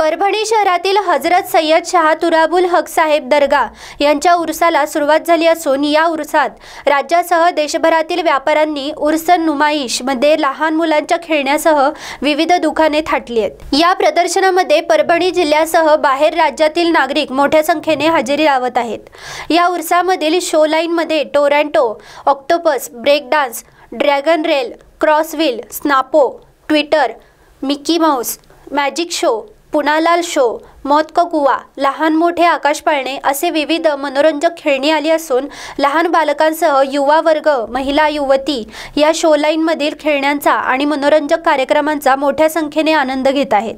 परभणी शहरातील हजरत सय्यद शाह तुराबुल हक साहेब दर्गा यांच्या उर्साला सुरुवात झाली असून या उर्सात राज्यासह देशभरातील व्यापाऱ्यांनी उर्स मध्ये लहान मुलांच्या खेळण्यासह विविध दुकाने थाटली आहेत या प्रदर्शनामध्ये परभणी जिल्ह्यासह बाहेर राज्यातील नागरिक मोठ्या संख्येने हजेरी लावत आहेत या उर्सामधील शो मध्ये Toronto octopus break dance dragon rail cross wheel स्नापो Twitter Mickey Mouse magic show Punalal show मौत कुवा लहान मोठे आकाश पाळणे असे विविध मनोरंजक खेळणी आली असून लहान बालकांसह युवा वर्ग महिला युवती या शो खेळण्यांचा आणि मनोरंजक कार्यक्रमांचा मोठ्या संख्येने आनंद घेत आहेत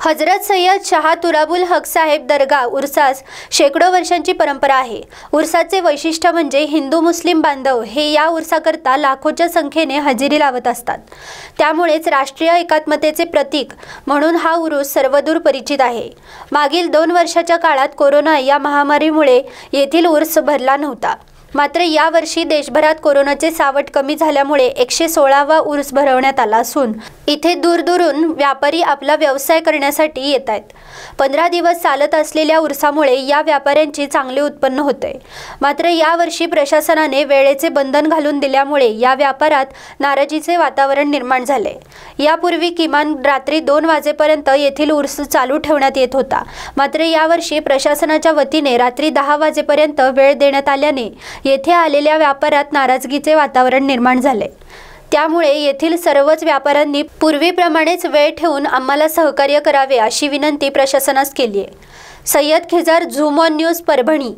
हजरत सय्यद शहा तुराबुल हक साहेब दर्गा उर्सास शेकडो वर्षांची परंपरा आहे उर्साचे वैशिष्ट्य म्हणजे हिंदू मुस्लिम बांधव हे या उर्साकरता लाखोच्या संख्येने हजेरी लावत असतात त्यामुळेच राष्ट्रीय एकात्मतेचे प्रतीक म्हणून हा उरुस सर्वदूर परिचित आहे मागील दोन वर्षाच्या काळात कोरोना या महामारीमुळे येथील उर्स भरला नव्हता मात्र यावर्षी देशभरात कोरोनाचे सावट कमी झाल्यामुळे एकशे सोळावा उर्स भरवण्यात आला असून इथे दूरदूरून व्यापारी आपला व्यवसाय करण्यासाठी येत आहेत पंधरा दिवस चालत असलेल्या उर्सामुळे या व्यापाऱ्यांची चांगले उत्पन्न होते मात्र यावर्षी प्रशासनाने वेळेचे बंधन घालून दिल्यामुळे या व्यापारात नाराजीचे वातावरण निर्माण झाले यापूर्वी किमान रात्री दोन वाजेपर्यंत येथील उर्स चालू ठेवण्यात येत होता मात्र यावर्षी प्रशासनाच्या वतीने रात्री दहा वाजेपर्यंत वेळ देण्यात आल्याने येथे आलेल्या व्यापारात नाराजगीचे वातावरण निर्माण झाले त्यामुळे येथील सर्वच व्यापाऱ्यांनी पूर्वीप्रमाणेच वेळ ठेवून आम्हाला सहकार्य करावे अशी विनंती प्रशासनास केली आहे Sayyad Khejar zoom on news Parbhani